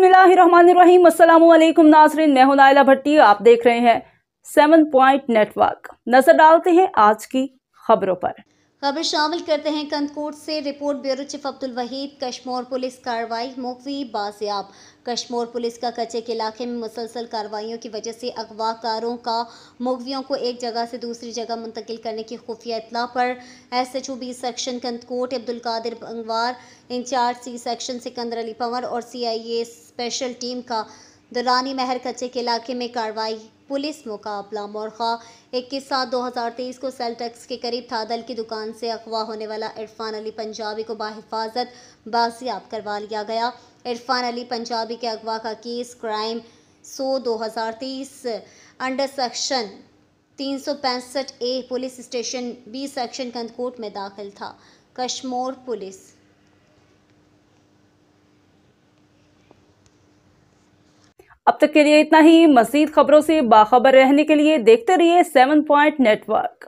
बिस्मिल्लाम असलम नाजरीन मैं हूं नायला भट्टी आप देख रहे हैं सेवन पॉइंट नेटवर्क नज़र डालते हैं आज की खबरों पर खबर शामिल करते हैं कंदकोट से report bureau chief Abdul Waheed Kashmore police कार्रवाई मुखवी बाजियाब कश्मोर पुलिस का कच्चे के इलाके में मुसलसल कार्रवाइयों की वजह से अगवाकारों का मुगवियों को एक जगह से दूसरी जगह मुंतकिल करने की खुफिया इतला पर S H O B section Kandhkot Abdul Qadir Bangwar incharge C section Sikandar Ali Panwar और सी आई ए स्पेशल टीम का दुलानी महर कच्चे के इलाके में कार्रवाई पुलिस मुकाबला मोरखा इक्कीस सात दो हज़ार तेईस को सेल्टेक्स के करीब थादल की दुकान से अगवा होने वाला इरफान अली पंजाबी को बाहिफाजत बाजियाब करवा लिया गया इरफान अली पंजाबी के अगवा का केस क्राइम सो दो हज़ार तेईस अंडर सेक्शन तीन सौ पैंसठ A police station B section Kandhkot में दाखिल था कश्मोर पुलिस अब तक के लिए इतना ही मजीद खबरों से बाखबर रहने के लिए देखते रहिए सेवन पॉइंट नेटवर्क